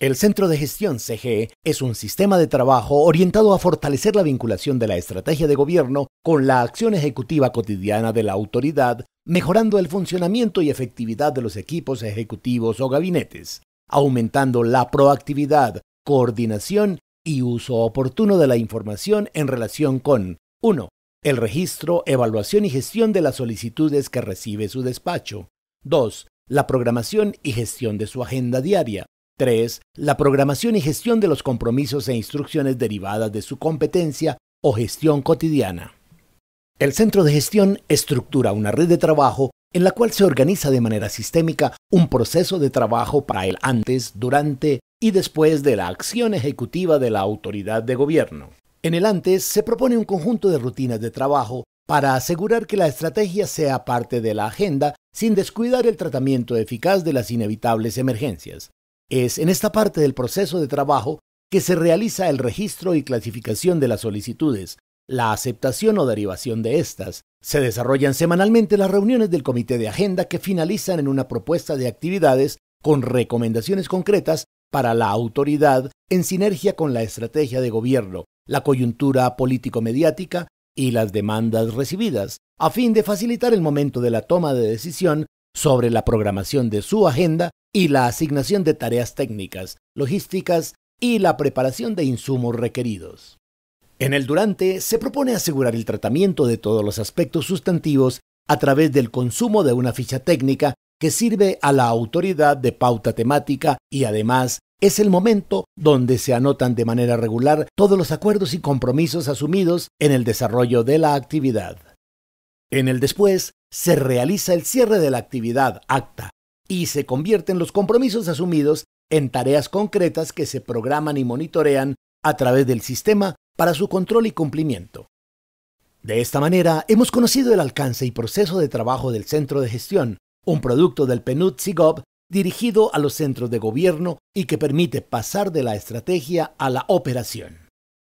El Centro de Gestión CG e es un sistema de trabajo orientado a fortalecer la vinculación de la estrategia de gobierno con la acción ejecutiva cotidiana de la autoridad, mejorando el funcionamiento y efectividad de los equipos ejecutivos o gabinetes, aumentando la proactividad, coordinación y uso oportuno de la información en relación con 1. El registro, evaluación y gestión de las solicitudes que recibe su despacho. 2. La programación y gestión de su agenda diaria. 3. La programación y gestión de los compromisos e instrucciones derivadas de su competencia o gestión cotidiana. El centro de gestión estructura una red de trabajo en la cual se organiza de manera sistémica un proceso de trabajo para el antes, durante y después de la acción ejecutiva de la autoridad de gobierno. En el antes se propone un conjunto de rutinas de trabajo para asegurar que la estrategia sea parte de la agenda sin descuidar el tratamiento eficaz de las inevitables emergencias. Es en esta parte del proceso de trabajo que se realiza el registro y clasificación de las solicitudes, la aceptación o derivación de estas. Se desarrollan semanalmente las reuniones del comité de agenda que finalizan en una propuesta de actividades con recomendaciones concretas para la autoridad en sinergia con la estrategia de gobierno, la coyuntura político-mediática y las demandas recibidas, a fin de facilitar el momento de la toma de decisión sobre la programación de su agenda y la asignación de tareas técnicas, logísticas y la preparación de insumos requeridos. En el durante se propone asegurar el tratamiento de todos los aspectos sustantivos a través del consumo de una ficha técnica que sirve a la autoridad de pauta temática y además es el momento donde se anotan de manera regular todos los acuerdos y compromisos asumidos en el desarrollo de la actividad. En el después se realiza el cierre de la actividad acta y se convierten los compromisos asumidos en tareas concretas que se programan y monitorean a través del sistema para su control y cumplimiento. De esta manera, hemos conocido el alcance y proceso de trabajo del Centro de Gestión, un producto del pnud dirigido a los centros de gobierno y que permite pasar de la estrategia a la operación.